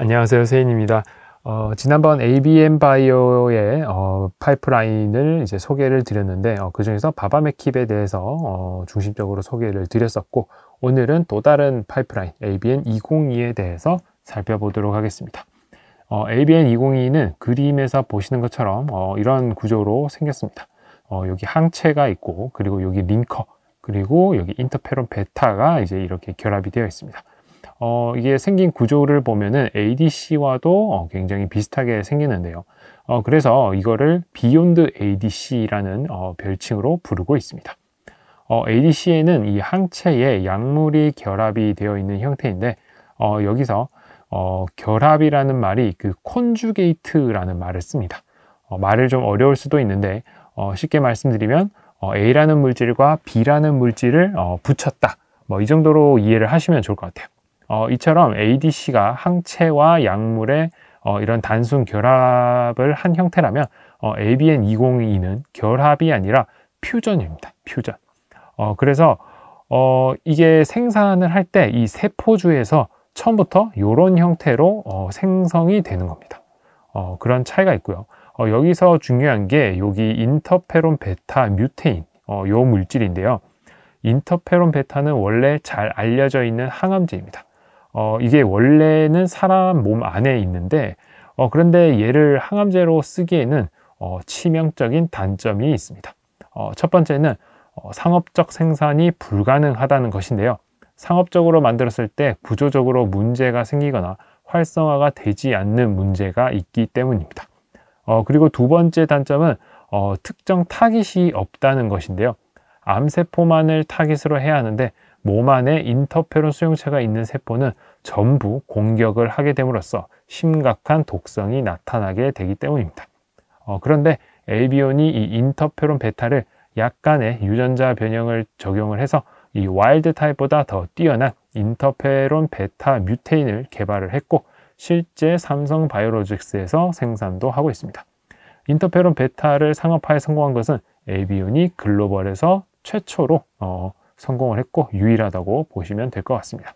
안녕하세요. 세인입니다. 어, 지난번 ABM 바이오의 어, 파이프라인을 이제 소개를 드렸는데 어, 그 중에서 바바메킵에 대해서 어, 중심적으로 소개를 드렸었고 오늘은 또 다른 파이프라인 ABN 202에 대해서 살펴보도록 하겠습니다. 어, ABN 202는 그림에서 보시는 것처럼 어, 이런 구조로 생겼습니다. 여기 항체가 있고 그리고 여기 링커 그리고 여기 인터페론 베타가 이제 이렇게 결합이 되어 있습니다. 어, 이게 생긴 구조를 보면은 ADC와도 어, 굉장히 비슷하게 생기는데요. 어, 그래서 이거를 비욘드 ADC라는 어, 별칭으로 부르고 있습니다. 어, ADC에는 이 항체에 약물이 결합이 되어 있는 형태인데 어, 여기서 어, 결합이라는 말이 그 콘주게이트라는 말을 씁니다. 어, 말을 좀 어려울 수도 있는데 어, 쉽게 말씀드리면 어, A라는 물질과 B라는 물질을 어, 붙였다. 뭐 이 정도로 이해를 하시면 좋을 것 같아요. 어, 이처럼 ADC가 항체와 약물의 어, 이런 단순 결합을 한 형태라면 어, ABN2022는 결합이 아니라 퓨전입니다. 퓨전. 어, 그래서 어, 이게 생산을 할 때 이 세포주에서 처음부터 이런 형태로 어, 생성이 되는 겁니다. 어, 그런 차이가 있고요. 어, 여기서 중요한 게 여기 인터페론 베타 뮤테인 어, 요 물질인데요. 인터페론 베타는 원래 잘 알려져 있는 항암제입니다. 어, 이게 원래는 사람 몸 안에 있는데 어, 그런데 얘를 항암제로 쓰기에는 어, 치명적인 단점이 있습니다. 어, 첫 번째는 어, 상업적 생산이 불가능하다는 것인데요. 상업적으로 만들었을 때 구조적으로 문제가 생기거나 활성화가 되지 않는 문제가 있기 때문입니다. 어, 그리고 두 번째 단점은 어, 특정 타깃이 없다는 것인데요. 암세포만을 타깃으로 해야 하는데 몸 안에 인터페론 수용체가 있는 세포는 전부 공격을 하게 됨으로써 심각한 독성이 나타나게 되기 때문입니다. 어, 그런데 에비온이이 인터페론 베타를 약간의 유전자 변형을 적용을 해서 이 와일드 타입보다 더 뛰어난 인터페론 베타 뮤테인을 개발을 했고 실제 삼성 바이오로직스에서 생산도 하고 있습니다. 인터페론 베타를 상업화에 성공한 것은 에비온이 글로벌에서 최초로 어, 성공을 했고 유일하다고 보시면 될 것 같습니다.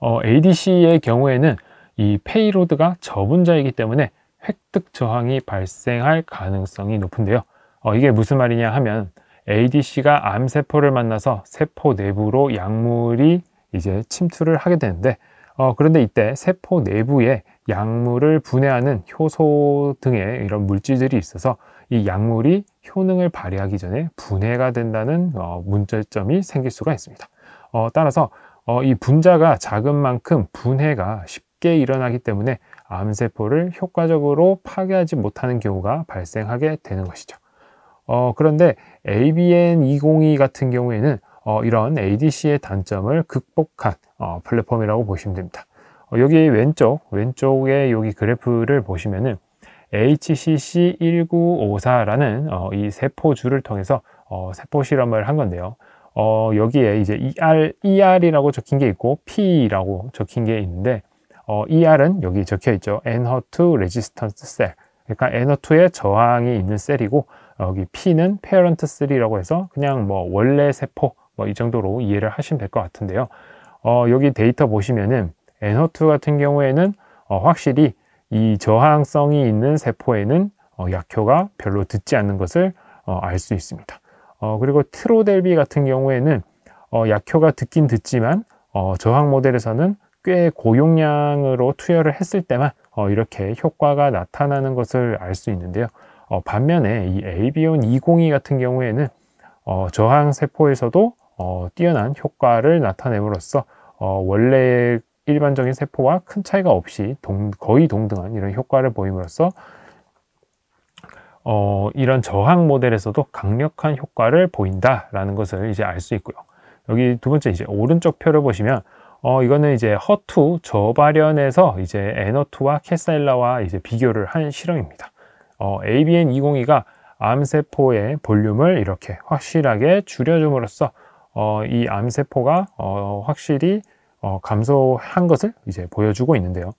어, ADC의 경우에는 이 페이로드가 저분자이기 때문에 획득 저항이 발생할 가능성이 높은데요. 어, 이게 무슨 말이냐 하면 ADC가 암세포를 만나서 세포 내부로 약물이 이제 침투를 하게 되는데 어, 그런데 이때 세포 내부에 약물을 분해하는 효소 등의 이런 물질들이 있어서 이 약물이 효능을 발휘하기 전에 분해가 된다는 어, 문제점이 생길 수가 있습니다. 어, 따라서 어, 이 분자가 작은 만큼 분해가 쉽게 일어나기 때문에 암세포를 효과적으로 파괴하지 못하는 경우가 발생하게 되는 것이죠. 어, 그런데 ABN202 같은 경우에는 어, 이런 ADC의 단점을 극복한 어, 플랫폼이라고 보시면 됩니다. 어, 여기 왼쪽, 왼쪽에 여기 그래프를 보시면은 HCC1954라는 어, 이세포주를 통해서 어, 세포 실험을 한 건데요. 어, 여기에 이제 ER, ER이라고 적힌 게 있고 P라고 적힌 게 있는데 어, ER은 여기 적혀 있죠. NHER2 레지스턴스 셀. 그러니까 n h 2에 e 저항이 있는 셀이고 어, 여기 P는 페어런트 셀이라고 해서 그냥 뭐 원래 세포 뭐 이 정도로 이해를 하시면 될 것 같은데요. 어, 여기 데이터 보시면은 n h 2 e 같은 경우에는 어, 확실히 이 저항성이 있는 세포에는 어, 약효가 별로 듣지 않는 것을 어, 알수 있습니다. 어, 그리고 트로델비 같은 경우에는 약효가 듣긴 듣지만 저항 모델에서는 꽤 고용량으로 투여를 했을 때만 이렇게 효과가 나타나는 것을 알 수 있는데요. 반면에 이 AB온 202 같은 경우에는 저항 세포에서도 뛰어난 효과를 나타냄으로써 원래 일반적인 세포와 큰 차이가 없이 동, 거의 동등한 이런 효과를 보임으로써 어, 이런 저항 모델에서도 강력한 효과를 보인다라는 것을 이제 알 수 있고요. 여기 두 번째 이제 오른쪽 표를 보시면 어, 이거는 이제 허투 저발현에서 이제 에너투와 캐사일라와 이제 비교를 한 실험입니다. 어, ABN202가 암세포의 볼륨을 이렇게 확실하게 줄여줌으로써 어, 이 암세포가 어, 확실히 어, 감소한 것을 이제 보여주고 있는데요.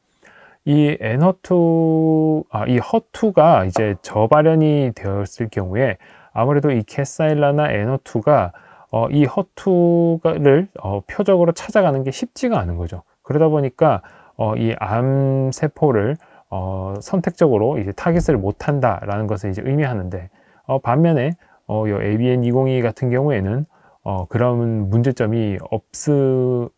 이 NH2, 아, 이 허2가 이제 저발현이 되었을 경우에 아무래도 이 캐사일라나 NO2가 어, 이 허2를 어, 표적으로 찾아가는 게 쉽지가 않은 거죠. 그러다 보니까 어, 이 암세포를 어, 선택적으로 이제 타깃을 못한다라는 것을 이제 의미하는데 어, 반면에 어, 요 ABN202 같은 경우에는 어, 그런 문제점이 없,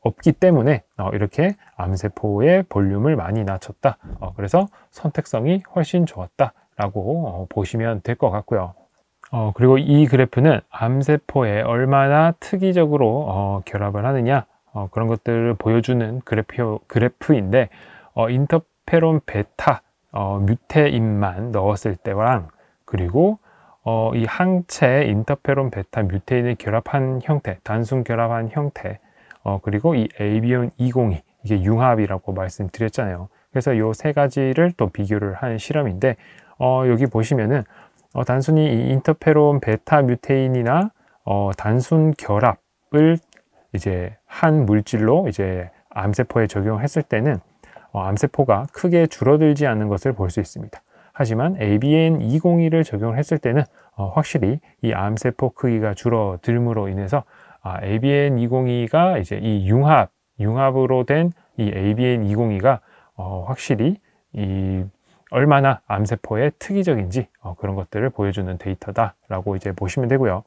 없기 때문에 어, 이렇게 암세포의 볼륨을 많이 낮췄다. 어, 그래서 선택성이 훨씬 좋았다. 라고 어, 보시면 될 것 같고요. 어, 그리고 이 그래프는 암세포에 얼마나 특이적으로 어, 결합을 하느냐 어, 그런 것들을 보여주는 그래프, 그래프인데 어, 인터페론 베타 어, 뮤테인만 넣었을 때랑 그리고 어, 이 항체 인터페론 베타 뮤테인을 결합한 형태, 단순 결합한 형태, 어, 그리고 이 ABON 202 이게 융합이라고 말씀드렸잖아요. 그래서 요 세 가지를 또 비교를 한 실험인데 어, 여기 보시면은 어, 단순히 이 인터페론 베타 뮤테인이나 어, 단순 결합을 이제 한 물질로 이제 암세포에 적용했을 때는 어, 암세포가 크게 줄어들지 않는 것을 볼 수 있습니다. 하지만 ABN201을 적용했을 때는 어, 확실히 이 암세포 크기가 줄어들므로 인해서 아, ABN202가 이제 이 융합, 융합으로 된 이 ABN202가 어, 확실히 이 얼마나 암세포의 특이적인지 어, 그런 것들을 보여주는 데이터다라고 이제 보시면 되고요.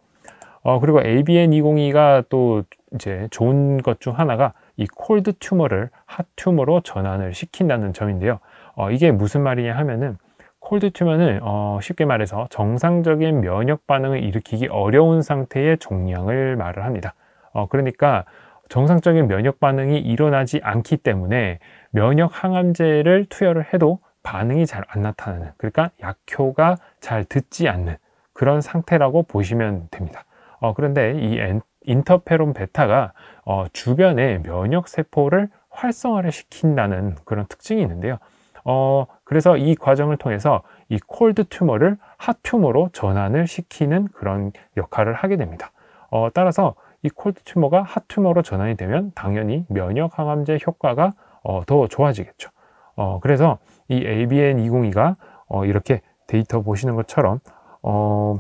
어, 그리고 ABN202가 또 이제 좋은 것 중 하나가 이 콜드 튜머를 핫 튜머로 전환을 시킨다는 점인데요. 어, 이게 무슨 말이냐 하면은 콜드 튜머는 어, 쉽게 말해서 정상적인 면역 반응을 일으키기 어려운 상태의 종양을 말을 합니다. 어, 그러니까 정상적인 면역 반응이 일어나지 않기 때문에 면역 항암제를 투여를 해도 반응이 잘 안 나타나는 그러니까 약효가 잘 듣지 않는 그런 상태라고 보시면 됩니다. 어, 그런데 이 엔, 인터페론 베타가 어, 주변의 면역 세포를 활성화를 시킨다는 그런 특징이 있는데요. 어, 그래서 이 과정을 통해서 이 콜드 튜머를 핫 튜머로 전환을 시키는 그런 역할을 하게 됩니다. 어, 따라서 이 콜드 튜머가 핫 튜머로 전환이 되면 당연히 면역 항암제 효과가 어, 더 좋아지겠죠. 어, 그래서 이 ABN202가 어, 이렇게 데이터 보시는 것처럼 어,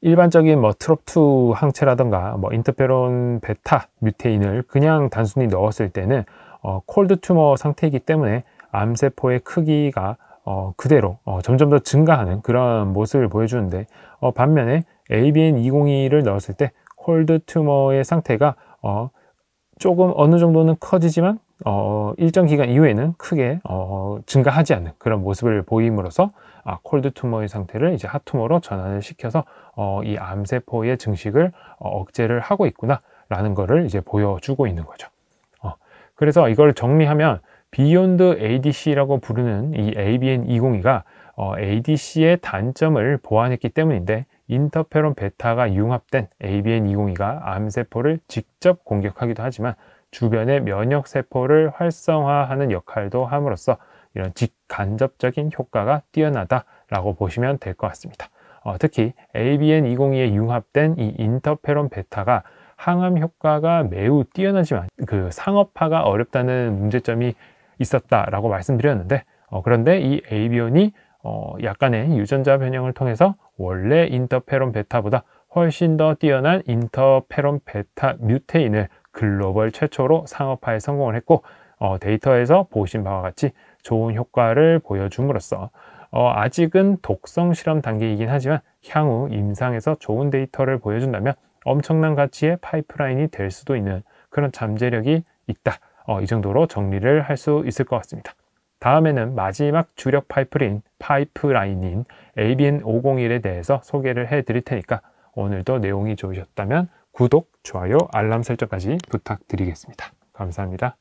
일반적인 뭐 트롭2 항체라든가 뭐 인터페론 베타 뮤테인을 그냥 단순히 넣었을 때는 어, 콜드 튜머 상태이기 때문에 암세포의 크기가 어, 그대로 어, 점점 더 증가하는 그런 모습을 보여주는데 어, 반면에 ABN202를 넣었을 때 콜드 튜머의 상태가 어, 조금 어느 정도는 커지지만 어, 일정 기간 이후에는 크게 어, 증가하지 않는 그런 모습을 보임으로써 아, 콜드 투머의 상태를 이제 핫투머로 전환을 시켜서 어, 이 암세포의 증식을 어, 억제를 하고 있구나 라는 것을 이제 보여주고 있는 거죠 어, 그래서 이걸 정리하면 비욘드 ADC라고 부르는 이 ABN202가 ADC의 어, 단점을 보완했기 때문인데 인터페론 베타가 융합된 ABN202가 암세포를 직접 공격하기도 하지만 주변의 면역세포를 활성화하는 역할도 함으로써 이런 직간접적인 효과가 뛰어나다라고 보시면 될 것 같습니다. 어, 특히 ABN202에 융합된 이 인터페론 베타가 항암 효과가 매우 뛰어나지만 그 상업화가 어렵다는 문제점이 있었다라고 말씀드렸는데 어, 그런데 이 에이비온이 어, 약간의 유전자 변형을 통해서 원래 인터페론 베타보다 훨씬 더 뛰어난 인터페론 베타 뮤테인을 글로벌 최초로 상업화에 성공을 했고 어, 데이터에서 보신 바와 같이 좋은 효과를 보여줌으로써 어, 아직은 독성 실험 단계이긴 하지만 향후 임상에서 좋은 데이터를 보여준다면 엄청난 가치의 파이프라인이 될 수도 있는 그런 잠재력이 있다 어, 이 정도로 정리를 할 수 있을 것 같습니다. 다음에는 마지막 주력 파이프인 파이프라인인 ABN501에 대해서 소개를 해드릴 테니까 오늘도 내용이 좋으셨다면 구독, 좋아요, 알람 설정까지 부탁드리겠습니다. 감사합니다.